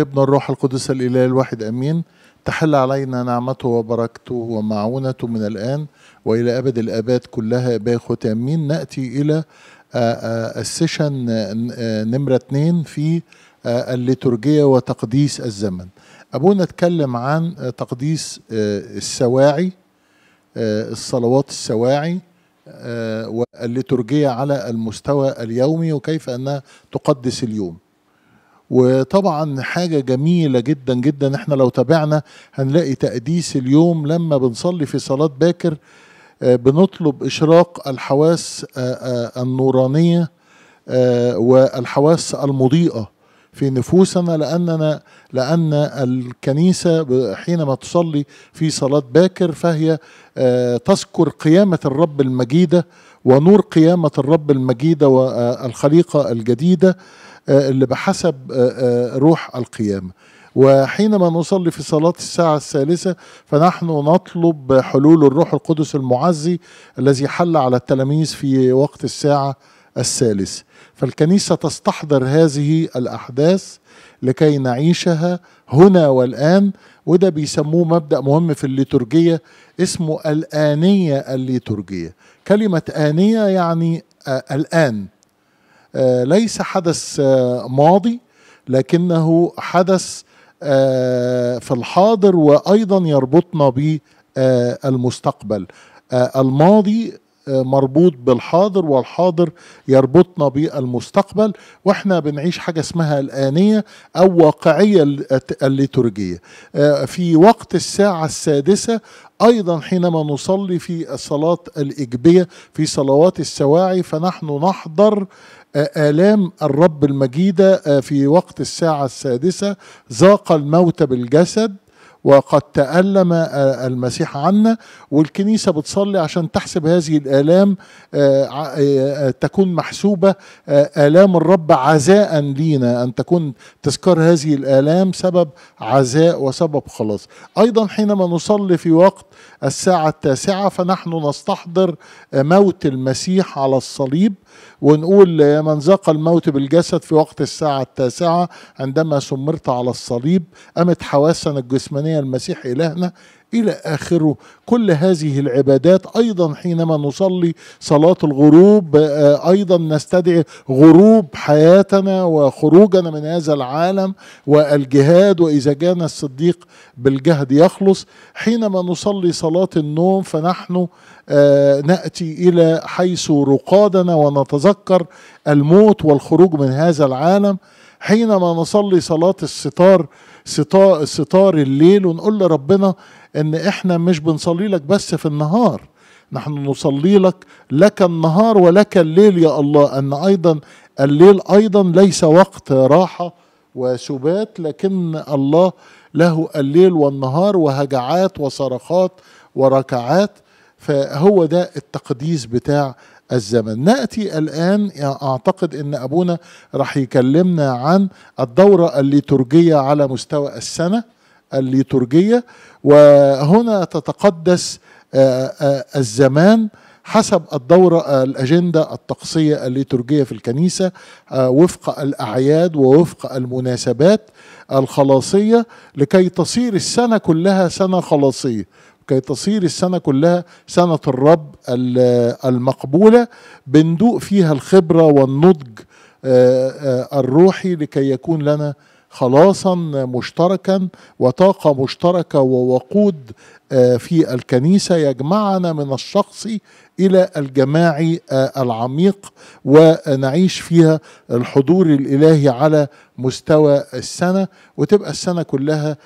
ابن الروح القدس الإله الواحد أمين تحل علينا نعمته وبركته ومعونته من الآن وإلى أبد الآباد كلها باخت أمين نأتي إلى آه، آه، السيشن آه، نمرة اثنين في الليتورجية وتقديس الزمن أبونا اتكلم عن تقديس السواعي الصلوات السواعي والليتورجية على المستوى اليومي وكيف أنها تقدس اليوم وطبعا حاجة جميلة جدا جدا احنا لو تابعنا هنلاقي تقديس اليوم لما بنصلي في صلاة باكر آه، بنطلب إشراق الحواس آه، آه، النورانية والحواس المضيئة في نفوسنا لأننا لأن الكنيسة حينما تصلي في صلاة باكر فهي تذكر قيامة الرب المجيدة ونور قيامة الرب المجيدة والخليقة الجديدة آه، اللي بحسب آه، آه، روح القيامه وحينما نصلي في صلاة الساعة الثالثة فنحن نطلب حلول الروح القدس المعزي الذي حل على التلاميذ في وقت الساعة الثالثة فالكنيسة تستحضر هذه الأحداث لكي نعيشها هنا والآن وده بيسموه مبدأ مهم في الليتورجية اسمه الآنية الليتورجية كلمة آنية يعني آه الآن آه، ليس حدث آه، ماضي لكنه حدث آه، في الحاضر وايضا يربطنا بالمستقبل الماضي مربوط بالحاضر والحاضر يربطنا بالمستقبل واحنا بنعيش حاجه اسمها الانيه او واقعيه الليتورجيه في وقت الساعه السادسه ايضا حينما نصلي في الصلاه الاجبيه في صلوات السواعي فنحن نحضر آلام الرب المجيدة آه، في وقت الساعة السادسة ذاق الموت بالجسد وقد تألم آه، المسيح عنا والكنيسة بتصلي عشان تحسب هذه الآلام آه، تكون محسوبة آلام الرب عزاء لينا أن تكون تذكار هذه الآلام سبب عزاء وسبب خلاص أيضا حينما نصلي في وقت الساعة التاسعة فنحن نستحضر موت المسيح على الصليب ونقول من ذاق الموت بالجسد في وقت الساعة التاسعة عندما سمرت على الصليب قامت حواسنا الجسمانية المسيح إلهنا إلى آخره كل هذه العبادات أيضا حينما نصلي صلاة الغروب آه، أيضا نستدعي غروب حياتنا وخروجنا من هذا العالم والجهاد وإذا كان الصديق بالجهد يخلص حينما نصلي صلاة النوم فنحن آه، نأتي إلى حيث رقادنا ونتذكر الموت والخروج من هذا العالم حينما نصلي صلاة الستار ستار, ستار الليل ونقول لربنا ان احنا مش بنصلي لك بس في النهار نحن نصلي لك لك النهار ولك الليل يا الله ان ايضا الليل ايضا ليس وقت راحه وسبات لكن الله له الليل والنهار وهجعات وصرخات وركعات فهو ده التقديس بتاع الزمن ناتي الان اعتقد ان ابونا راح يكلمنا عن الدوره الليتورجيه على مستوى السنه الليتورجيه وهنا تتقدس آه، آه، الزمان حسب الدورة آه، الأجندة الطقسية الليتورجية في الكنيسة وفق الأعياد ووفق المناسبات الخلاصية لكي تصير السنة كلها سنة خلاصية كي تصير السنة كلها سنة الرب المقبولة بندوق فيها الخبرة والنضج آه، آه، الروحي لكي يكون لنا خلاصا مشتركا وطاقة مشتركة ووقود آه، في الكنيسة يجمعنا من الشخص إلى الجماعي العميق ونعيش فيها الحضور الإلهي على مستوى السنة وتبقى السنة كلها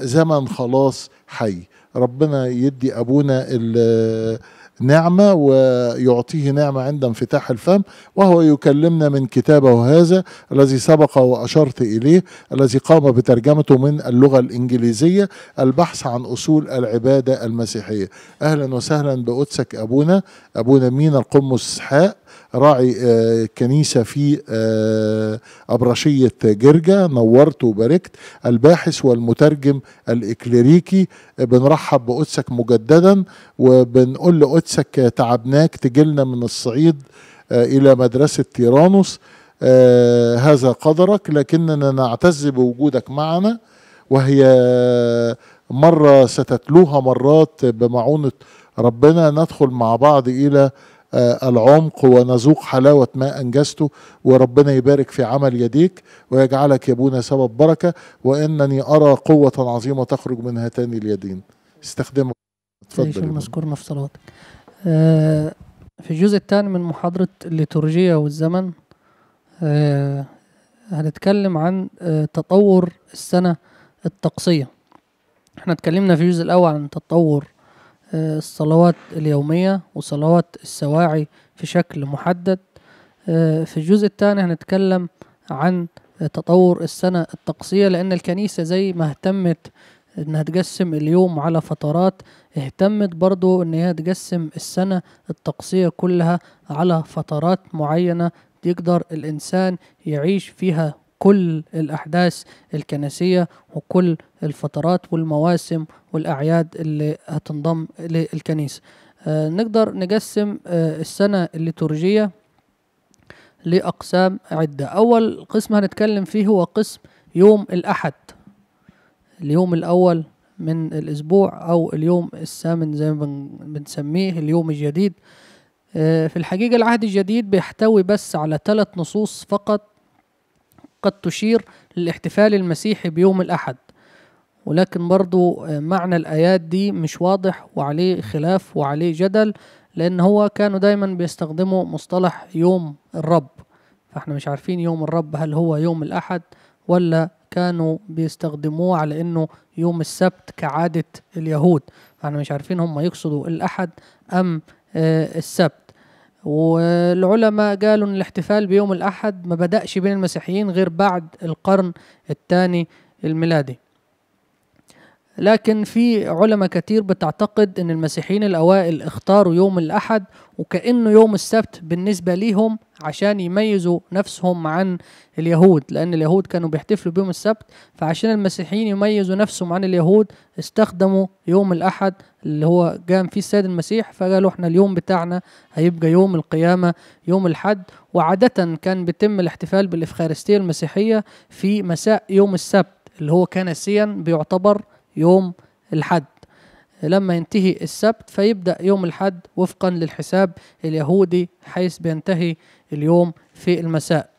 زمن خلاص حي ربنا يدي ابونا نعمة ويعطيه نعمة عند انفتاح الفم وهو يكلمنا من كتابه هذا الذي سبق وأشرت إليه الذي قام بترجمته من اللغة الإنجليزية البحث عن أصول العبادة المسيحية أهلا وسهلا بقدسك أبونا أبونا مينا القمص حاء راعي آه، كنيسة في آه، أبرشية جرجة نورت وباركت الباحث والمترجم الإكليريكي بنرحب بقدسك مجددا وبنقول لقدسك تعبناك تجلنا من الصعيد آه، إلى مدرسة تيرانوس هذا قدرك لكننا نعتز بوجودك معنا وهي مرة ستتلوها مرات بمعونة ربنا ندخل مع بعض إلى آه، العمق ونذوق حلاوة ما أنجزته وربنا يبارك في عمل يديك ويجعلك يا أبونا سبب بركة وإنني أرى قوة عظيمة تخرج من هاتان اليدين استخدمك تفضل مذكورنا في صلواتك آه، في الجزء الثاني من محاضرة الليتورجية والزمن آه، هنتكلم عن تطور السنة الطقسية احنا اتكلمنا في الجزء الأول عن تطور آه، الصلوات اليومية وصلوات السواعي في شكل محدد آه، في الجزء الثاني هنتكلم عن تطور السنة الطقسية لأن الكنيسة زي ما اهتمت انها تقسم اليوم على فترات اهتمت برضو انها تقسم السنة الطقسية كلها على فترات معينة يقدر الانسان يعيش فيها كل الأحداث الكنسية وكل الفترات والمواسم والأعياد اللي هتنضم للكنيسة آه، نقدر نقسم آه، السنة الليتورجية لأقسام عدة أول قسم هنتكلم فيه هو قسم يوم الأحد اليوم الأول من الأسبوع أو اليوم الثامن زي ما بنسميه اليوم الجديد آه، في الحقيقة العهد الجديد بيحتوي بس على ثلاث نصوص فقط قد تشير للاحتفال المسيحي بيوم الأحد ولكن برضو آه، معنى الآيات دي مش واضح وعليه خلاف وعليه جدل لأن هو كانوا دايما بيستخدموا مصطلح يوم الرب فاحنا مش عارفين يوم الرب هل هو يوم الأحد ولا كانوا بيستخدموه على انه يوم السبت كعادة اليهود احنا مش عارفين هم يقصدوا الاحد ام آه، السبت والعلماء قالوا ان الاحتفال بيوم الاحد ما بداش بين المسيحيين غير بعد القرن الثاني الميلادي لكن في علماء كتير بتعتقد ان المسيحيين الاوائل اختاروا يوم الاحد وكانه يوم السبت بالنسبه ليهم عشان يميزوا نفسهم عن اليهود لان اليهود كانوا بيحتفلوا بيوم السبت فعشان المسيحيين يميزوا نفسهم عن اليهود استخدموا يوم الاحد اللي هو قام فيه السيد المسيح فقالوا احنا اليوم بتاعنا هيبقى يوم القيامه يوم الحد وعاده كان بيتم الاحتفال بالافخارستيه المسيحيه في مساء يوم السبت اللي هو كنسيا بيعتبر يوم الحد لما ينتهي السبت فيبدأ يوم الحد وفقا للحساب اليهودي حيث بينتهي اليوم في المساء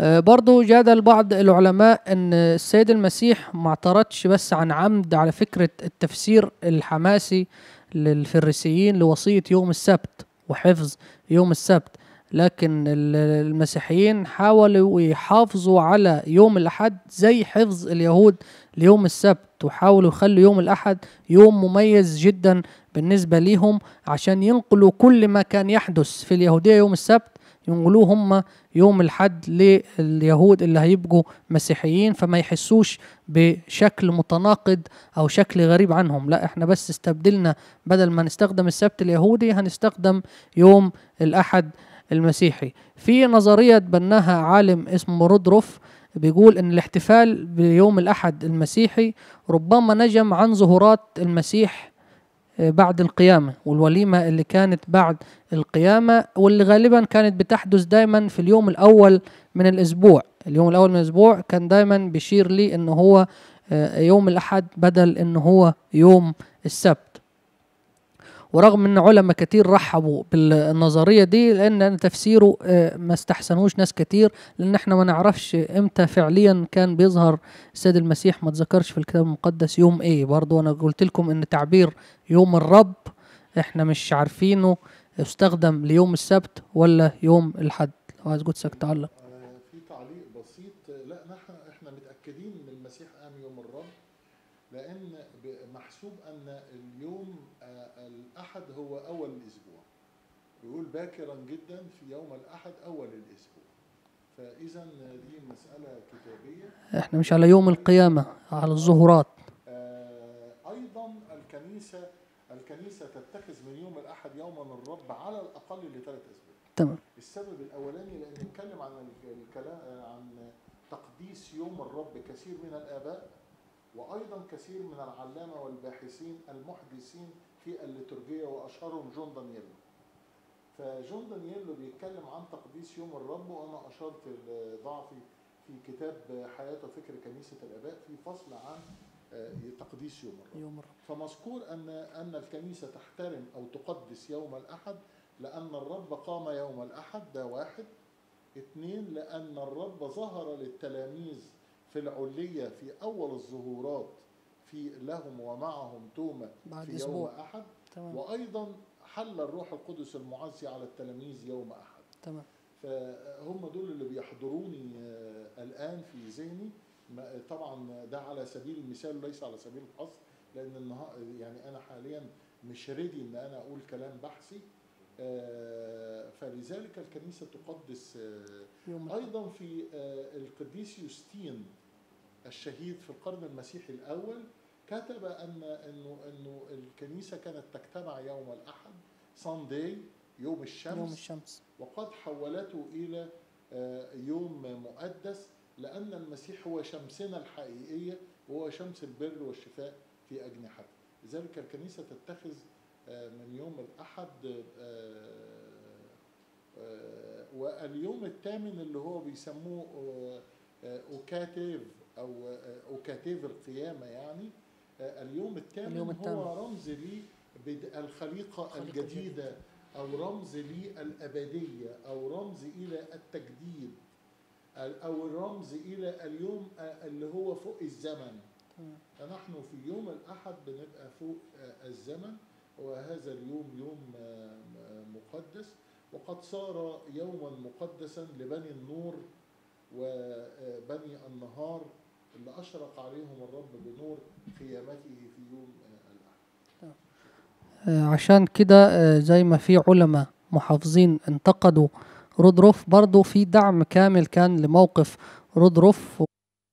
آه، برضو جادل بعض العلماء ان السيد المسيح ما اعترضش بس عن عمد على فكرة التفسير الحماسي للفريسيين لوصية يوم السبت وحفظ يوم السبت لكن المسيحيين حاولوا يحافظوا على يوم الأحد زي حفظ اليهود ليوم السبت وحاولوا يخلوا يوم الأحد يوم مميز جدا بالنسبة ليهم عشان ينقلوا كل ما كان يحدث في اليهودية يوم السبت ينقلوه هم يوم الحد لليهود اللي هيبقوا مسيحيين فما يحسوش بشكل متناقض او شكل غريب عنهم لا احنا بس استبدلنا بدل ما نستخدم السبت اليهودي هنستخدم يوم الاحد المسيحي في نظرية بناها عالم اسمه رودروف بيقول ان الاحتفال بيوم الاحد المسيحي ربما نجم عن ظهورات المسيح آه، بعد القيامة والوليمة اللي كانت بعد القيامة واللي غالبا كانت بتحدث دايما في اليوم الأول من الأسبوع اليوم الأول من الأسبوع كان دايما بيشير لي إن هو آه، يوم الأحد بدل إن هو يوم السبت ورغم ان علماء كتير رحبوا بالنظريه دي لان تفسيره آه، ما استحسنوش ناس كتير لان احنا ما نعرفش امتى فعليا كان بيظهر السيد المسيح ما اتذكرش في الكتاب المقدس يوم ايه برضه انا قلت لكم ان تعبير يوم الرب احنا مش عارفينه استخدم ليوم السبت ولا يوم الحد لو عايز جوتسك تعلق باكرا جدا في يوم الأحد أول الأسبوع فإذا دي مسألة كتابية احنا مش على يوم القيامة على الظهورات آه، أيضا الكنيسة الكنيسة تتخذ من يوم الأحد يوما الرب على الأقل لثلاث أسباب تمام السبب الأولاني لأن نتكلم عن الكلام عن تقديس يوم الرب كثير من الآباء وأيضا كثير من العلامة والباحثين المحدثين في الليتورجية وأشهرهم جون دانييلو فجون دانييلو بيتكلم عن تقديس يوم الرب وانا اشرت لضعفي في كتاب حياه فكر كنيسه الاباء في فصل عن آه، تقديس يوم الرب يوم الرب فمذكور ان ان الكنيسه تحترم او تقدس يوم الاحد لان الرب قام يوم الاحد ده واحد اثنين لان الرب ظهر للتلاميذ في العليه في اول الظهورات في لهم ومعهم توما في يوم احد تمام. وايضا حل الروح القدس المعزي على التلاميذ يوم احد تمام فهم دول اللي بيحضروني آه، الان في ذهني طبعا ده على سبيل المثال وليس على سبيل الحصر لان يعني انا حاليا مش ريدي ان انا اقول كلام بحثي آه، فلذلك الكنيسه تقدس آه، ايضا في القديس يوستين الشهيد في القرن المسيحي الاول كتب ان انه انه الكنيسه كانت تجتمع يوم الاحد سانداي يوم الشمس يوم الشمس وقد حولته إلى آه، يوم مقدس لأن المسيح هو شمسنا الحقيقية وهو شمس البر والشفاء في أجنحته لذلك الكنيسة تتخذ آه، من يوم الأحد آه، واليوم الثامن اللي هو بيسموه أوكاتيف أو أوكاتيف القيامة يعني اليوم الثامن هو رمز ليه بدء الخليقة الجديدة أو رمز للأبدية أو رمز إلى التجديد أو الرمز إلى اليوم آه، اللي هو فوق الزمن فنحن في يوم الأحد بنبقى فوق آه، الزمن وهذا اليوم يوم آه، مقدس وقد صار يوما مقدسا لبني النور وبني النهار اللي أشرق عليهم الرب بنور قيامته في يوم آه، عشان كده آه، زي ما في علماء محافظين انتقدوا رودروف برضه في دعم كامل كان لموقف رودروف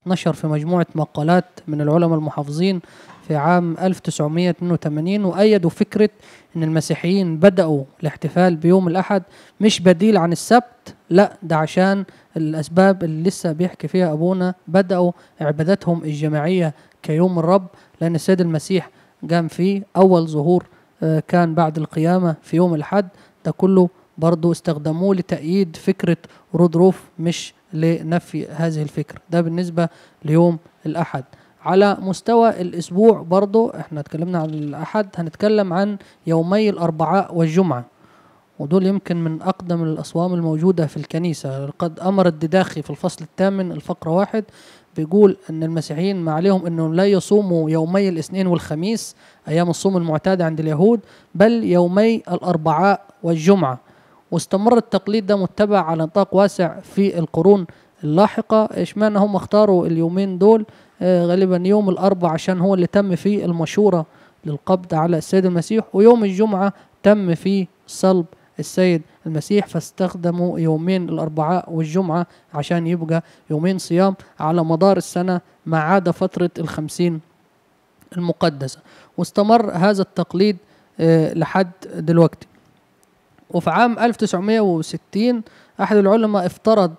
نشر في مجموعة مقالات من العلماء المحافظين في عام 1982 وأيدوا فكرة أن المسيحيين بدأوا الاحتفال بيوم الأحد مش بديل عن السبت لا ده عشان الأسباب اللي لسه بيحكي فيها أبونا بدأوا عبادتهم الجماعية كيوم الرب لأن السيد المسيح قام فيه أول ظهور كان بعد القيامة في يوم الحد ده كله برضه استخدموه لتأييد فكرة رودروف مش لنفي هذه الفكرة ده بالنسبة ليوم الأحد على مستوى الأسبوع برضو احنا اتكلمنا عن الأحد هنتكلم عن يومي الأربعاء والجمعة ودول يمكن من أقدم الأصوام الموجودة في الكنيسة قد أمر الدداخي في الفصل الثامن الفقرة واحد بيقول ان المسيحيين ما عليهم انهم لا يصوموا يومي الاثنين والخميس ايام الصوم المعتاده عند اليهود بل يومي الاربعاء والجمعه واستمر التقليد ده متبع على نطاق واسع في القرون اللاحقه اشمعنى هم اختاروا اليومين دول آه، غالبا يوم الاربعاء عشان هو اللي تم فيه المشوره للقبض على السيد المسيح ويوم الجمعه تم فيه صلب السيد المسيح فاستخدموا يومين الأربعاء والجمعة عشان يبقى يومين صيام على مدار السنة ما عدا فترة الخمسين المقدسة واستمر هذا التقليد آه، لحد دلوقتي وفي عام 1960 أحد العلماء افترض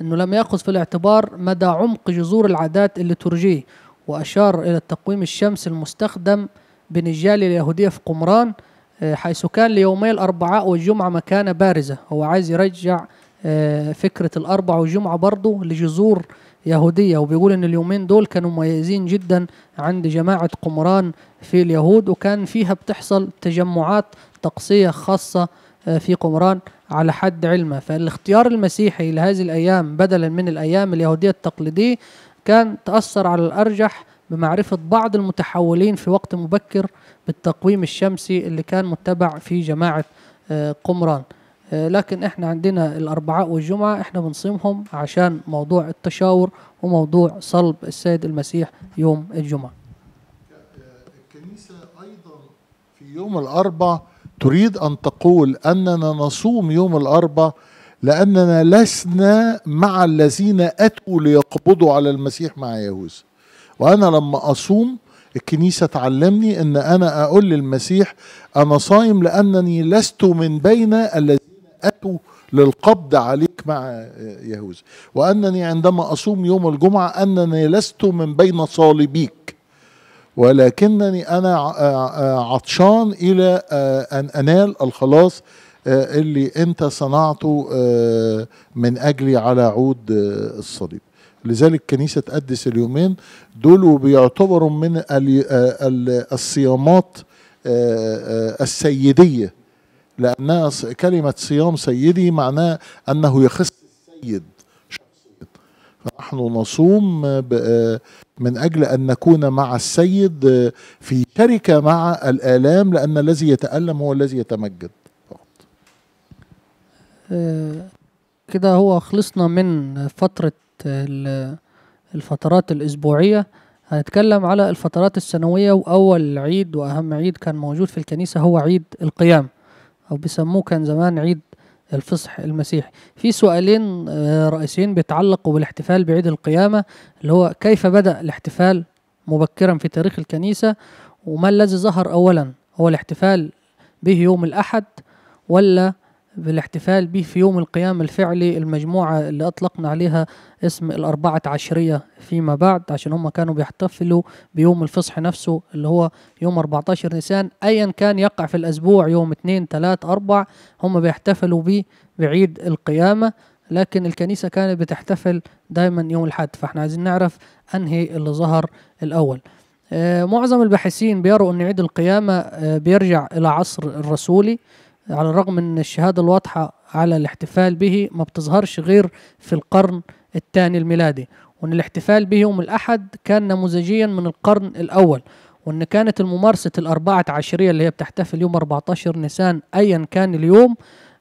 أنه لم يأخذ في الاعتبار مدى عمق جذور العادات الليتورجية وأشار إلى التقويم الشمسي المستخدم بنجال اليهودية في قمران آه، حيث كان ليومي الأربعاء والجمعة مكانة بارزة هو عايز يرجع آه، فكرة الأربعاء والجمعة برضه لجذور يهودية وبيقول إن اليومين دول كانوا مميزين جدا عند جماعة قمران في اليهود وكان فيها بتحصل تجمعات تقصية خاصة آه، في قمران على حد علمه فالاختيار المسيحي لهذه الأيام بدلا من الأيام اليهودية التقليدية كان تأثر على الأرجح بمعرفة بعض المتحولين في وقت مبكر بالتقويم الشمسي اللي كان متبع في جماعة آه، قمران آه، لكن احنا عندنا الأربعاء والجمعة احنا بنصيمهم عشان موضوع التشاور وموضوع صلب السيد المسيح يوم الجمعة الكنيسة أيضا في يوم الأربع تريد أن تقول أننا نصوم يوم الأربع لأننا لسنا مع الذين أتوا ليقبضوا على المسيح مع يهوذا وانا لما اصوم الكنيسة تعلمني ان انا اقول للمسيح انا صايم لانني لست من بين الذين اتوا للقبض عليك مع يهوذا وانني عندما اصوم يوم الجمعة انني لست من بين صالبيك ولكنني انا عطشان الى ان انال الخلاص اللي انت صنعته من اجلي على عود الصليب لذلك كنيسة تقدس اليومين دول بيعتبروا من آه، الصيامات آه، آه، السيدية لأنها كلمة صيام سيدي معناه أنه يخص السيد فنحن نصوم من أجل أن نكون مع السيد في شركة مع الآلام لأن الذي يتألم هو الذي يتمجد كده هو خلصنا من فترة الفترات الأسبوعية هنتكلم على الفترات السنوية وأول عيد وأهم عيد كان موجود في الكنيسة هو عيد القيام أو بيسموه كان زمان عيد الفصح المسيحي في سؤالين آه، رئيسيين بيتعلقوا بالاحتفال بعيد القيامة اللي هو كيف بدأ الاحتفال مبكرا في تاريخ الكنيسة وما الذي ظهر أولا هو الاحتفال به يوم الأحد ولا بالاحتفال به في يوم القيام الفعلي المجموعة اللي أطلقنا عليها اسم الأربعة عشرية فيما بعد عشان هم كانوا بيحتفلوا بيوم الفصح نفسه اللي هو يوم 14 نيسان أيا كان يقع في الأسبوع يوم 2 3 4 هم بيحتفلوا بيه بعيد القيامة لكن الكنيسة كانت بتحتفل دايما يوم الحد فاحنا عايزين نعرف أنهي اللي ظهر الأول آه، معظم الباحثين بيروا أن عيد القيامة آه، بيرجع إلى عصر الرسولي على الرغم من الشهادة الواضحة على الاحتفال به ما بتظهرش غير في القرن الثاني الميلادي وأن الاحتفال به يوم الأحد كان نموذجيا من القرن الأول وأن كانت الممارسة الأربعة عشرية اللي هي بتحتفل يوم 14 نيسان أيا كان اليوم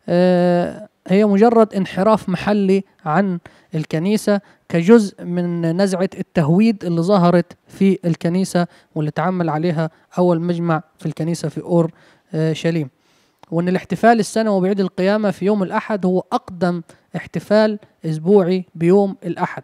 آه، هي مجرد انحراف محلي عن الكنيسة كجزء من نزعة التهويد اللي ظهرت في الكنيسة واللي تعمل عليها أول مجمع في الكنيسة في أور آه، شليم وأن الاحتفال السنوي بعيد القيامة في يوم الأحد هو أقدم احتفال أسبوعي بيوم الأحد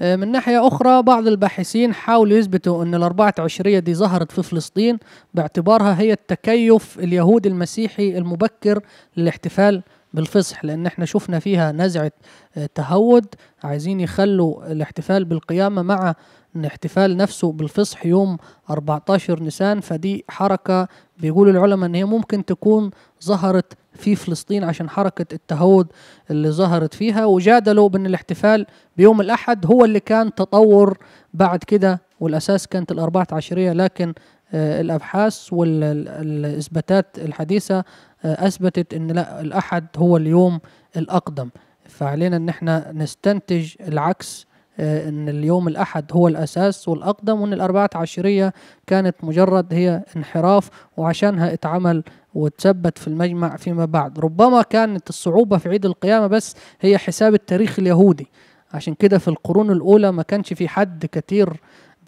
آه، من ناحية أخرى بعض الباحثين حاولوا يثبتوا أن الأربعة عشرية دي ظهرت في فلسطين باعتبارها هي التكيف اليهودي المسيحي المبكر للاحتفال بالفصح لأن احنا شفنا فيها نزعة آه، تهود عايزين يخلوا الاحتفال بالقيامة مع الاحتفال نفسه بالفصح يوم 14 نيسان فدي حركة بيقولوا العلماء ان هي ممكن تكون ظهرت في فلسطين عشان حركة التهود اللي ظهرت فيها وجادلوا بأن الاحتفال بيوم الأحد هو اللي كان تطور بعد كده والأساس كانت الأربعة عشرية لكن آه، الأبحاث والإثباتات الحديثة آه، أثبتت أن لا الأحد هو اليوم الأقدم فعلينا أن احنا نستنتج العكس آه، ان اليوم الاحد هو الاساس والاقدم وان الاربعه عشريه كانت مجرد هي انحراف وعشانها اتعمل وتثبت في المجمع فيما بعد ربما كانت الصعوبه في عيد القيامه بس هي حساب التاريخ اليهودي عشان كده في القرون الاولى ما كانش في حد كتير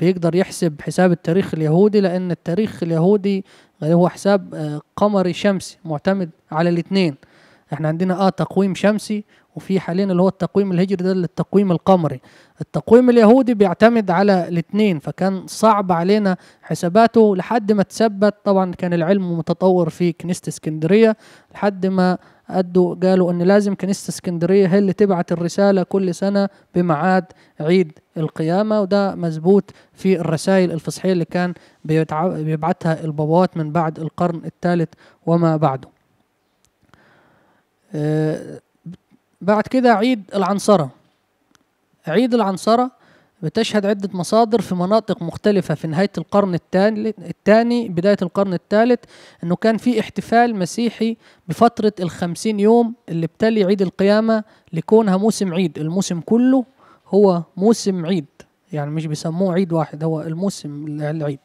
بيقدر يحسب حساب التاريخ اليهودي لان التاريخ اليهودي هو حساب آه، قمري شمسي معتمد على الاثنين احنا عندنا اه تقويم شمسي وفي حاليا اللي هو التقويم الهجري ده التقويم القمري التقويم اليهودي بيعتمد على الاثنين فكان صعب علينا حساباته لحد ما تثبت طبعا كان العلم متطور في كنيسة اسكندرية لحد ما أدوا قالوا أن لازم كنيسة اسكندرية هي اللي تبعت الرسالة كل سنة بمعاد عيد القيامة وده مزبوط في الرسائل الفصحية اللي كان بيبعتها البابوات من بعد القرن الثالث وما بعده أه بعد كده عيد العنصرة عيد العنصرة بتشهد عدة مصادر في مناطق مختلفة في نهاية القرن الثاني بداية القرن الثالث أنه كان في احتفال مسيحي بفترة الخمسين يوم اللي ابتلي عيد القيامة لكونها موسم عيد الموسم كله هو موسم عيد يعني مش بيسموه عيد واحد هو الموسم العيد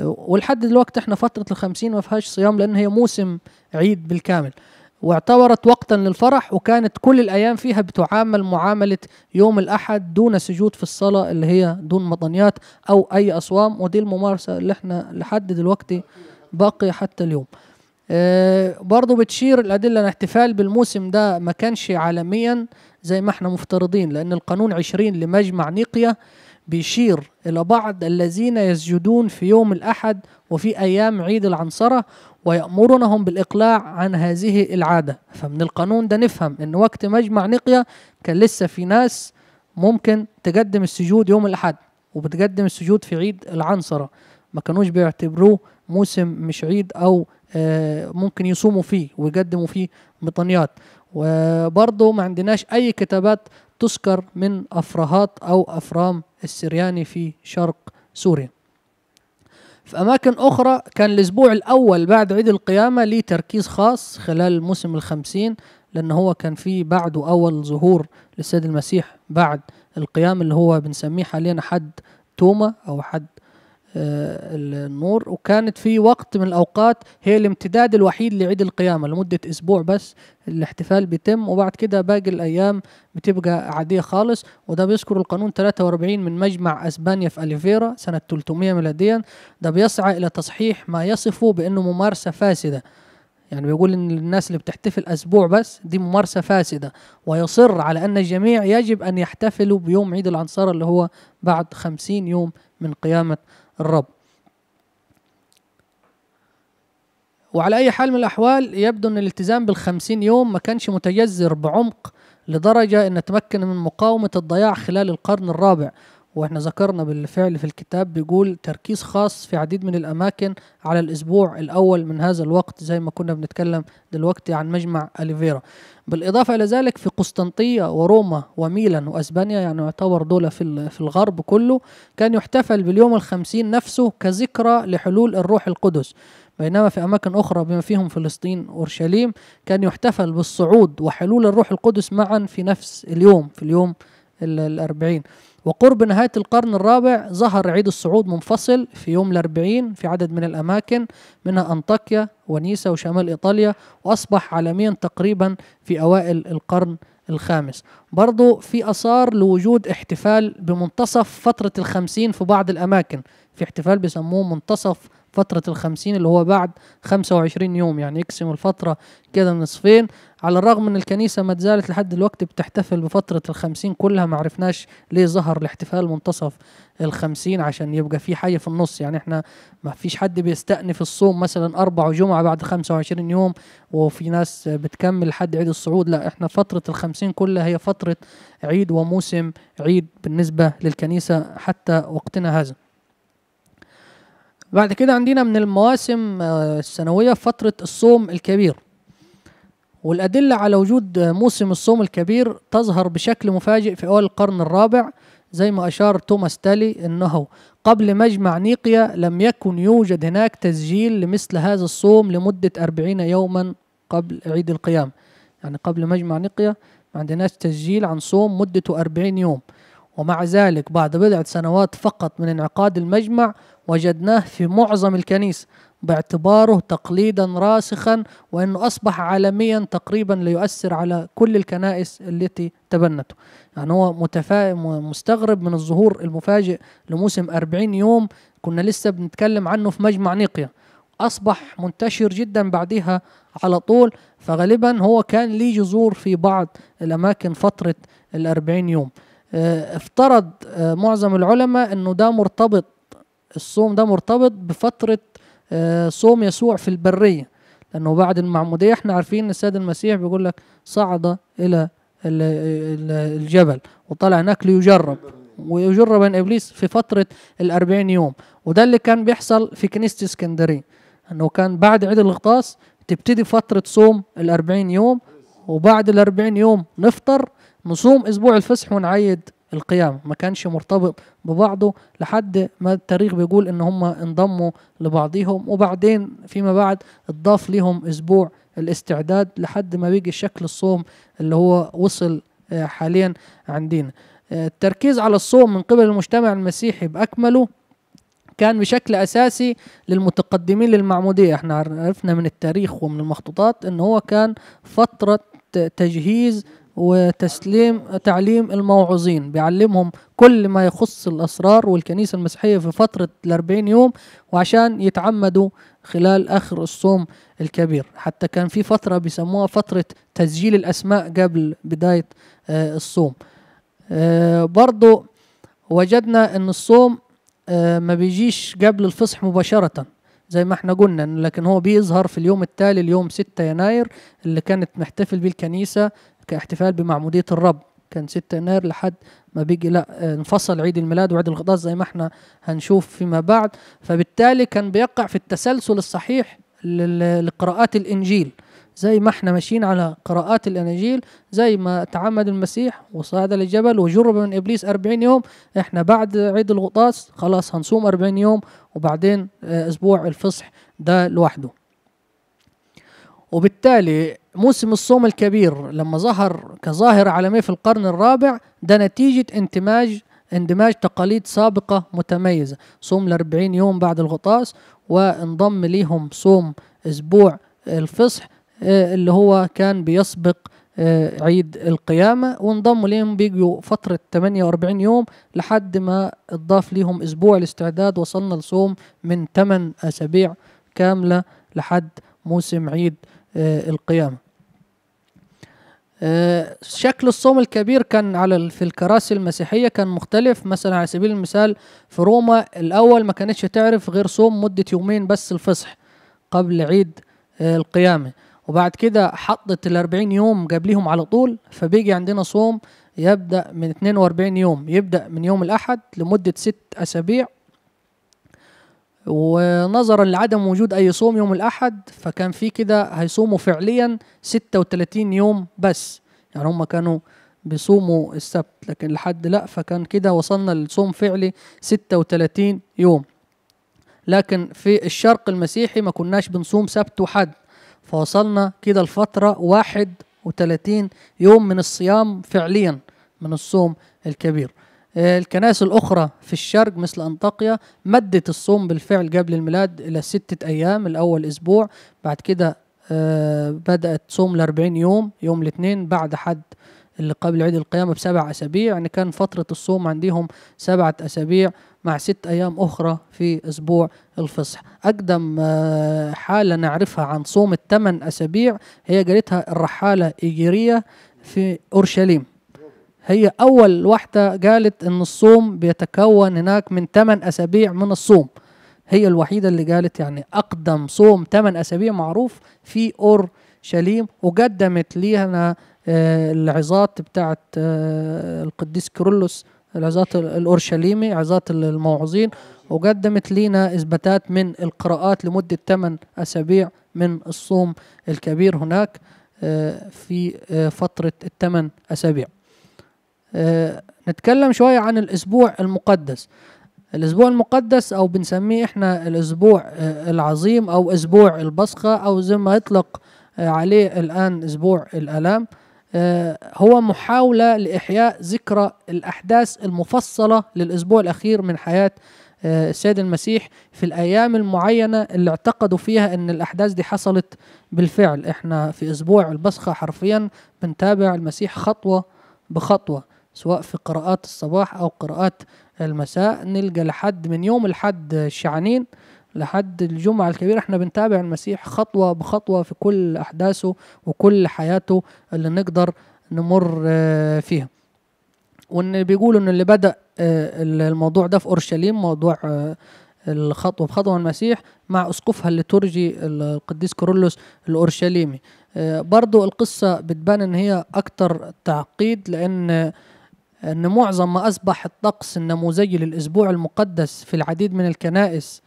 ولحد دلوقتي احنا فترة الخمسين ما فيهاش صيام لأن هي موسم عيد بالكامل واعتبرت وقتا للفرح وكانت كل الأيام فيها بتعامل معاملة يوم الأحد دون سجود في الصلاة اللي هي دون مطنيات أو أي أصوام ودي الممارسة اللي احنا لحد دلوقتي باقية حتى اليوم آه برضو بتشير الأدلة أن احتفال بالموسم ده ما كانش عالميا زي ما احنا مفترضين لأن القانون 20 لمجمع نيقيا بيشير إلى بعض الذين يسجدون في يوم الأحد وفي أيام عيد العنصرة ويأمرونهم بالإقلاع عن هذه العادة فمن القانون ده نفهم إن وقت مجمع نقية كان لسه في ناس ممكن تقدم السجود يوم الأحد وبتقدم السجود في عيد العنصرة ما كانوش بيعتبروه موسم مش عيد أو آه، ممكن يصوموا فيه ويقدموا فيه مطنيات وبرضه ما عندناش أي كتابات تذكر من أفراهات أو أفرام السرياني في شرق سوريا في أماكن أخرى كان الأسبوع الأول بعد عيد القيامة ليه تركيز خاص خلال الموسم الخمسين لأن هو كان في بعده أول ظهور للسيد المسيح بعد القيام اللي هو بنسميه حاليا حد توما أو حد النور وكانت في وقت من الأوقات هي الامتداد الوحيد لعيد القيامة لمدة أسبوع بس الاحتفال بيتم وبعد كده باقي الأيام بتبقى عادية خالص وده بيذكر القانون 43 من مجمع أسبانيا في أليفيرا سنة 300 ميلاديا ده بيسعى إلى تصحيح ما يصفه بأنه ممارسة فاسدة يعني بيقول ان الناس اللي بتحتفل اسبوع بس دي ممارسه فاسده ويصر على ان الجميع يجب ان يحتفلوا بيوم عيد العنصره اللي هو بعد خمسين يوم من قيامه الرب وعلى أي حال من الأحوال يبدو أن الالتزام بالخمسين يوم ما كانش متجذر بعمق لدرجة أن تمكن من مقاومة الضياع خلال القرن الرابع واحنا ذكرنا بالفعل في الكتاب بيقول تركيز خاص في عديد من الاماكن على الاسبوع الاول من هذا الوقت زي ما كنا بنتكلم دلوقتي عن مجمع اليفيرا بالاضافه الى ذلك في قسطنطيه وروما وميلان واسبانيا يعني يعتبر دول في في الغرب كله كان يحتفل باليوم الخمسين نفسه كذكرى لحلول الروح القدس بينما في أماكن أخرى بما فيهم فلسطين اورشليم كان يحتفل بالصعود وحلول الروح القدس معا في نفس اليوم في اليوم الأربعين وقرب نهاية القرن الرابع ظهر عيد الصعود منفصل في يوم الأربعين في عدد من الأماكن منها أنطاكيا ونيسا وشمال إيطاليا وأصبح عالميا تقريبا في أوائل القرن الخامس برضو في أثار لوجود احتفال بمنتصف فترة الخمسين في بعض الأماكن في احتفال بيسموه منتصف فترة الخمسين اللي هو بعد 25 يوم يعني يقسم الفترة كده نصفين على الرغم ان الكنيسة ما زالت لحد دلوقتي بتحتفل بفترة الخمسين كلها ما عرفناش ليه ظهر الاحتفال منتصف الخمسين عشان يبقى في حي في النص يعني احنا ما فيش حد بيستأنف الصوم مثلا أربع جمعة بعد 25 يوم وفي ناس بتكمل لحد عيد الصعود لا احنا فترة الخمسين كلها هي فترة عيد وموسم عيد بالنسبة للكنيسة حتى وقتنا هذا بعد كده عندنا من المواسم آه، السنوية فترة الصوم الكبير والأدلة على وجود موسم الصوم الكبير تظهر بشكل مفاجئ في أول القرن الرابع زي ما أشار توماس تالي أنه قبل مجمع نيقيا لم يكن يوجد هناك تسجيل لمثل هذا الصوم لمدة أربعين يوما قبل عيد القيامة يعني قبل مجمع نيقيا ما عندناش تسجيل عن صوم مدته أربعين يوم ومع ذلك بعد بضعة سنوات فقط من انعقاد المجمع وجدناه في معظم الكنيسة باعتباره تقليدا راسخا وأنه أصبح عالميا تقريبا ليؤثر على كل الكنائس التي تبنته يعني هو متفاهم مستغرب من الظهور المفاجئ لموسم 40 يوم كنا لسه بنتكلم عنه في مجمع نيقيا أصبح منتشر جدا بعدها على طول فغالبا هو كان ليه جذور في بعض الأماكن فترة ال 40 يوم آه، افترض آه، معظم العلماء أنه ده مرتبط الصوم ده مرتبط بفترة آه، صوم يسوع في البرية لأنه بعد المعمودية احنا عارفين إن السيد المسيح بيقول لك صعد إلى الجبل وطلع هناك ليجرب ويجرب من إبليس في فترة الأربعين يوم وده اللي كان بيحصل في كنيسة اسكندرية أنه كان بعد عيد الغطاس تبتدي فترة صوم الأربعين يوم وبعد الأربعين يوم نفطر نصوم أسبوع الفصح ونعيد القيامة ما كانش مرتبط ببعضه لحد ما التاريخ بيقول ان هم انضموا لبعضهم وبعدين فيما بعد اتضاف ليهم اسبوع الاستعداد لحد ما بيجي شكل الصوم اللي هو وصل آه، حاليا عندنا آه، التركيز على الصوم من قبل المجتمع المسيحي بأكمله كان بشكل اساسي للمتقدمين للمعموديه احنا عرفنا من التاريخ ومن المخطوطات ان هو كان فتره تجهيز وتسليم تعليم الموعظين بيعلمهم كل ما يخص الأسرار والكنيسة المسيحية في فترة الأربعين يوم وعشان يتعمدوا خلال آخر الصوم الكبير حتى كان في فترة بيسموها فترة تسجيل الأسماء قبل بداية آه، الصوم آه، برضو وجدنا أن الصوم آه، ما بيجيش قبل الفصح مباشرة زي ما احنا قلنا لكن هو بيظهر في اليوم التالي اليوم 6 يناير اللي كانت محتفل بيه الكنيسة كاحتفال بمعمودية الرب كان 6 يناير لحد ما بيجي لا انفصل عيد الميلاد وعيد الغطاس زي ما احنا هنشوف فيما بعد فبالتالي كان بيقع في التسلسل الصحيح لقراءات الانجيل زي ما احنا ماشيين على قراءات الاناجيل زي ما تعمد المسيح وصعد للجبل وجرب من ابليس 40 يوم احنا بعد عيد الغطاس خلاص هنصوم 40 يوم وبعدين آه، اسبوع الفصح ده لوحده وبالتالي موسم الصوم الكبير لما ظهر كظاهرة عالمية في القرن الرابع ده نتيجة اندماج اندماج تقاليد سابقة متميزة صوم الأربعين يوم بعد الغطاس وانضم ليهم صوم أسبوع الفصح آه، اللي هو كان بيسبق آه، عيد القيامة وانضموا ليهم بيجوا فترة 48 يوم لحد ما اتضاف ليهم أسبوع الاستعداد وصلنا لصوم من 8 أسابيع كاملة لحد موسم عيد آه، القيامة آه، شكل الصوم الكبير كان على في الكراسي المسيحية كان مختلف مثلا على سبيل المثال في روما الأول ما كانتش تعرف غير صوم مدة يومين بس الفصح قبل عيد آه، القيامة وبعد كده حطت الأربعين يوم قبليهم على طول فبيجي عندنا صوم يبدأ من 42 يوم يبدأ من يوم الأحد لمدة ست أسابيع ونظرا لعدم وجود أي صوم يوم الأحد فكان في كده هيصوموا فعليا 36 يوم بس يعني هم كانوا بيصوموا السبت لكن لحد لا فكان كده وصلنا لصوم فعلي 36 يوم لكن في الشرق المسيحي ما كناش بنصوم سبت وحد فوصلنا كده لفترة 31 يوم من الصيام فعليا من الصوم الكبير الكنائس الأخرى في الشرق مثل أنطاقيا مدت الصوم بالفعل قبل الميلاد إلى ستة أيام الأول أسبوع بعد كده آه، بدأت صوم الأربعين يوم يوم الاثنين بعد حد اللي قبل عيد القيامة بسبع أسابيع يعني كان فترة الصوم عندهم سبعة أسابيع مع ست أيام أخرى في أسبوع الفصح أقدم آه، حالة نعرفها عن صوم الثمان أسابيع هي جريتها الرحالة إيجيرية في أورشليم هي أول واحدة قالت إن الصوم بيتكون هناك من 8 أسابيع من الصوم هي الوحيدة اللي قالت يعني أقدم صوم 8 أسابيع معروف في أورشليم وقدمت لينا آه، العظات بتاعت آه، القديس كيرلس العظات الأورشليمي عظات الموعظين وقدمت لينا إثباتات من القراءات لمدة 8 أسابيع من الصوم الكبير هناك آه، في فترة الثمان أسابيع آه، نتكلم شوية عن الأسبوع المقدس الأسبوع المقدس أو بنسميه إحنا الأسبوع آه، العظيم أو أسبوع البصخة أو زي ما يطلق آه، عليه الآن أسبوع الآلام هو محاولة لإحياء ذكرى الأحداث المفصلة للأسبوع الأخير من حياة السيد المسيح في الأيام المعينة اللي اعتقدوا فيها أن الأحداث دي حصلت بالفعل إحنا في أسبوع البصخة حرفيا بنتابع المسيح خطوة بخطوة سواء في قراءات الصباح أو قراءات المساء نلقى لحد من يوم الحد الشعنين لحد الجمعة الكبيرة احنا بنتابع المسيح خطوة بخطوة في كل أحداثه وكل حياته اللي نقدر نمر آه، فيها وان بيقولوا ان اللي بدأ آه، الموضوع ده في أورشليم موضوع آه، الخطوة بخطوة المسيح مع أسقفها الليتورجي القديس كورولوس الأورشليمي برضو القصة بتبان ان هي أكتر تعقيد لأن أن معظم ما أصبح الطقس النموذجي للأسبوع المقدس في العديد من الكنائس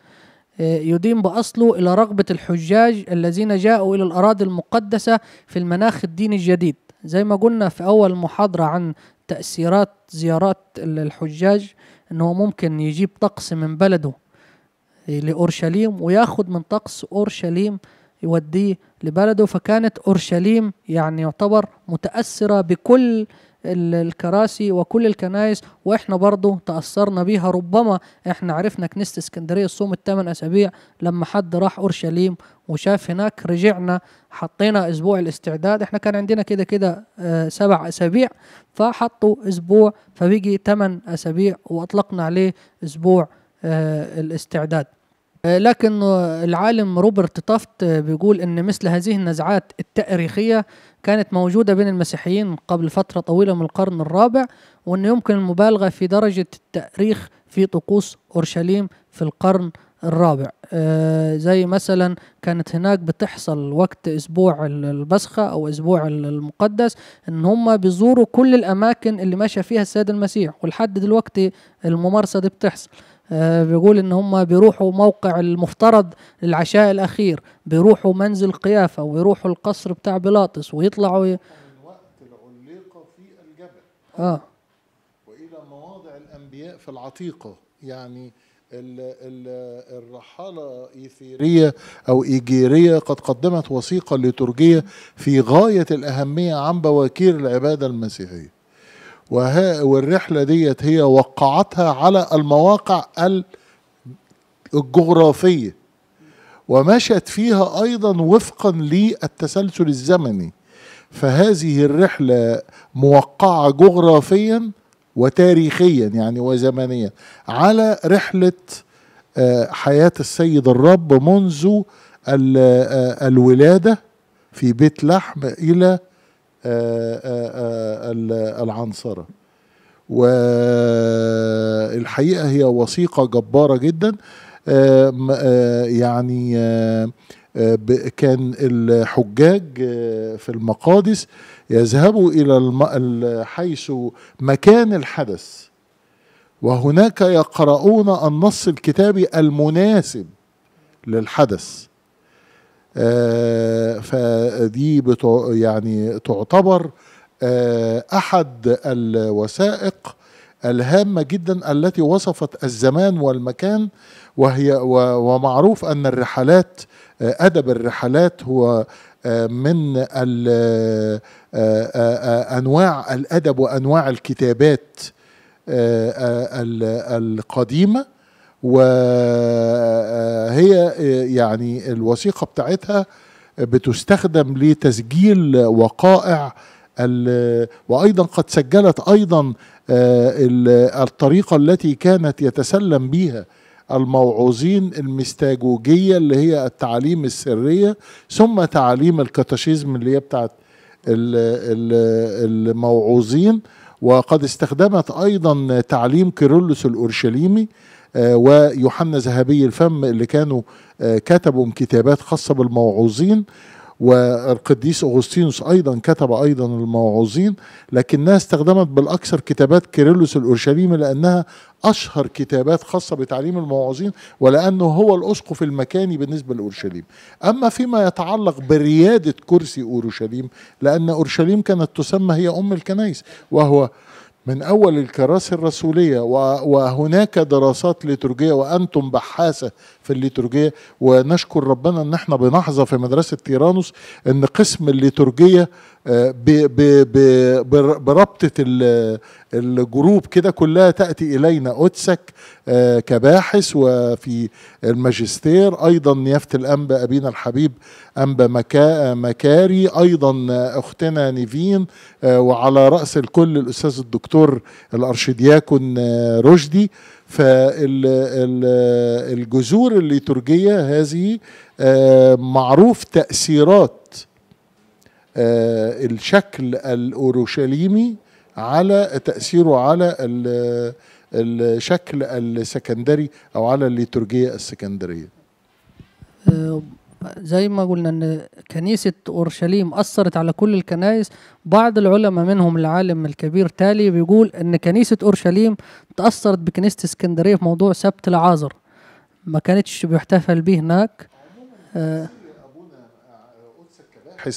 آه، يدين بأصله إلى رغبة الحجاج الذين جاءوا إلى الأراضي المقدسة في المناخ الديني الجديد زي ما قلنا في أول محاضرة عن تأثيرات زيارات الحجاج أنه ممكن يجيب طقس من بلده آه، لأورشليم وياخد من طقس أورشليم يوديه لبلده فكانت أورشليم يعني يعتبر متأثرة بكل الكراسي وكل الكنائس واحنا برضه تاثرنا بيها ربما احنا عرفنا كنيسه اسكندريه الصوم الثمان اسابيع لما حد راح اورشليم وشاف هناك رجعنا حطينا اسبوع الاستعداد احنا كان عندنا كده كده آه، سبع اسابيع فحطوا اسبوع فبيجي ثمان اسابيع واطلقنا عليه اسبوع آه، الاستعداد آه، لكن العالم روبرت تافت بيقول ان مثل هذه النزعات التاريخيه كانت موجودة بين المسيحيين قبل فترة طويلة من القرن الرابع وأنه يمكن المبالغة في درجة التأريخ في طقوس أورشليم في القرن الرابع آه زي مثلا كانت هناك بتحصل وقت اسبوع البسخه او اسبوع المقدس ان هم بيزوروا كل الاماكن اللي ماشى فيها السيد المسيح ولحد دلوقتي الممارسه دي بتحصل آه، بيقول ان هم بيروحوا موقع المفترض العشاء الاخير بيروحوا منزل قيافه ويروحوا القصر بتاع بيلاطس ويطلعوا ي... وقت العليقه في الجبل اه والى مواضع الانبياء في العتيقه يعني ال ال الرحالة إيثيرية أو إيجيرية قد قدمت وثيقة لترجية في غاية الأهمية عن بواكير العبادة المسيحية وها والرحلة ديت هي وقعتها على المواقع الجغرافية ومشت فيها أيضا وفقا للتسلسل الزمني فهذه الرحلة موقعة جغرافيا وتاريخيا يعني وزمنيا على رحلة آه، حياة السيد الرب منذ آه، الولادة في بيت لحم إلى العنصرة والحقيقة هي وثيقة جبارة جدا آه، آه، يعني آه، كان الحجاج في المقادس يذهبوا إلى حيث مكان الحدث وهناك يقرؤون النص الكتابي المناسب للحدث آه، فدي يعني تعتبر آه، احد الوثائق الهامه جدا التي وصفت الزمان والمكان وهي ومعروف ان الرحلات آه، ادب الرحلات هو من انواع الادب وانواع الكتابات القديمه وهي آه، آه، يعني الوثيقة بتاعتها بتستخدم لتسجيل وقائع وايضا قد سجلت ايضا آه، الطريقه التي كانت يتسلم بها الموعوظين المستاجوجيه اللي هي التعاليم السريه ثم تعاليم الكاتاشيزم اللي هي بتاعت الموعوظين وقد استخدمت ايضا تعليم كيرلس الاورشليمي آه، ويوحنا ذهبي الفم اللي كانوا آه، كتبوا كتابات خاصة بالموعوظين والقديس أغسطينوس أيضا كتب أيضا الموعوظين لكنها استخدمت بالأكثر كتابات كيرلس الأورشليمي لأنها أشهر كتابات خاصة بتعليم الموعوظين ولأنه هو الأسقف المكاني بالنسبة لأورشليم أما فيما يتعلق بريادة كرسي أورشليم لأن أورشليم كانت تسمى هي أم الكنائس وهو من أول الكراسي الرسولية وهناك دراسات ليتورجية وأنتم بحاثة في الليتورجية ونشكر ربنا أن احنا بنحظى في مدرسة تيرانوس أن قسم الليتورجية آه، بربطة الجروب كده كلها تأتي إلينا أوتسك آه، كباحث وفي الماجستير أيضا نيافة الأنبا أبينا الحبيب أنبا مكا مكاري أيضا أختنا نيفين آه، وعلى رأس الكل الأستاذ الدكتور الأرشدياكون آه، رشدي فالجذور الليتورجية هذه معروف تأثيرات الشكل الأورشليمي على تأثيره على الشكل السكندري او على الليتورجيه السكندريه أه، زي ما قلنا ان كنيسه اورشليم اثرت على كل الكنائس بعض العلماء منهم العالم الكبير تالي بيقول ان كنيسه اورشليم تاثرت بكنيسه اسكندريه في موضوع سبت العازر ما كانتش بيحتفل به هناك آه, أه،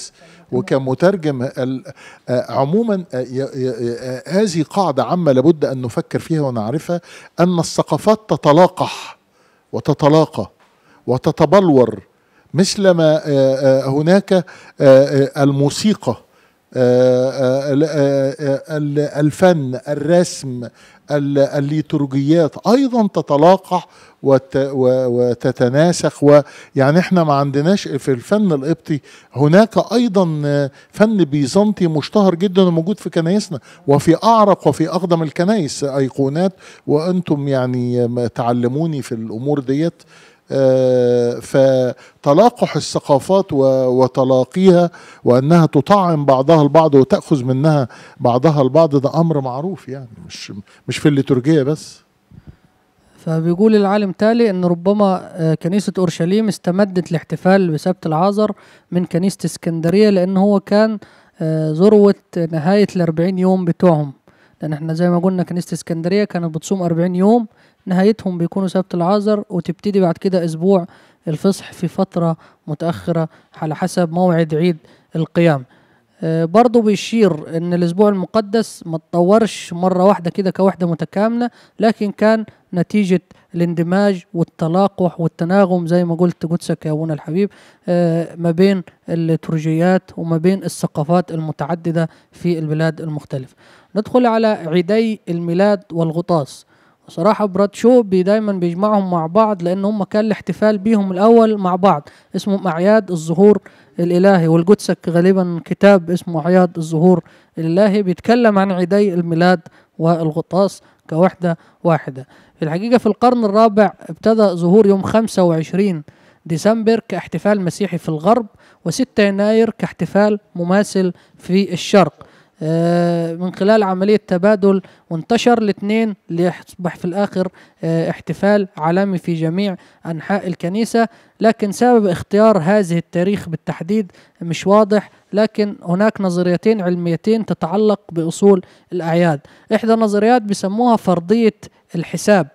وكمترجم آه، عموما آه، آه، هذه قاعدة عامة لابد أن نفكر فيها ونعرفها أن الثقافات تتلاقح وتتلاقى وتتبلور مثلما هناك الموسيقى الفن الرسم الليتورجيات ايضا تتلاقح وتتناسخ ويعني احنا ما عندناش في الفن القبطي هناك ايضا فن بيزنطي مشتهر جدا وموجود في كنايسنا وفي اعرق وفي اقدم الكنايس ايقونات وانتم يعني تعلموني في الامور ديت آه، فتلاقح الثقافات وتلاقيها وانها تطعم بعضها البعض وتاخذ منها بعضها البعض ده امر معروف يعني مش مش في الليتورجيه بس فبيقول العالم تالي ان ربما آه، كنيسه اورشليم استمدت الاحتفال بسبت العازر من كنيسه اسكندريه لان هو كان آه، ذروه نهايه الأربعين يوم بتوعهم لان احنا زي ما قلنا كنيسه اسكندريه كانت بتصوم 40 يوم نهايتهم بيكونوا سبت العذر وتبتدي بعد كده أسبوع الفصح في فترة متأخرة على حسب موعد عيد القيام آه، برضه بيشير ان الاسبوع المقدس ما اتطورش مره واحده كده كوحده متكامله لكن كان نتيجه الاندماج والتلاقح والتناغم زي ما قلت قدسك يا ابونا الحبيب آه، ما بين الترجيات وما بين الثقافات المتعدده في البلاد المختلفه ندخل على عيدي الميلاد والغطاس صراحة براد شو بي دايما بيجمعهم مع بعض لأن هم كان الاحتفال بيهم الأول مع بعض اسمه أعياد الظهور الإلهي والقدسك غالبا كتاب اسمه أعياد الظهور الإلهي بيتكلم عن عيدي الميلاد والغطاس كوحدة واحدة في الحقيقة في القرن الرابع ابتدى ظهور يوم 25 ديسمبر كاحتفال مسيحي في الغرب و6 يناير كاحتفال مماثل في الشرق آه، من خلال عملية تبادل وانتشر الاثنين ليصبح في الآخر آه، احتفال عالمي في جميع أنحاء الكنيسة لكن سبب اختيار هذه التاريخ بالتحديد مش واضح لكن هناك نظريتين علميتين تتعلق بأصول الأعياد إحدى النظريات بيسموها فرضية الحساب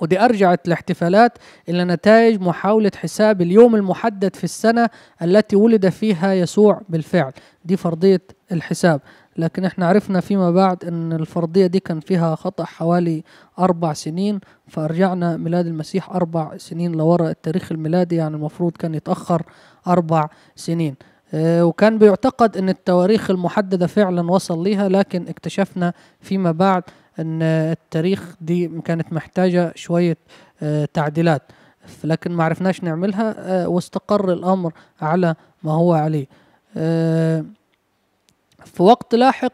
ودي أرجعت الاحتفالات إلى نتائج محاولة حساب اليوم المحدد في السنة التي ولد فيها يسوع بالفعل دي فرضية الحساب لكن احنا عرفنا فيما بعد ان الفرضية دي كان فيها خطأ حوالي أربع سنين فأرجعنا ميلاد المسيح أربع سنين لورا التاريخ الميلادي يعني المفروض كان يتأخر أربع سنين آه، وكان بيعتقد ان التواريخ المحددة فعلا وصل ليها لكن اكتشفنا فيما بعد ان التاريخ دي كانت محتاجه شويه آه، تعديلات لكن ما عرفناش نعملها آه، واستقر الامر على ما هو عليه آه، في وقت لاحق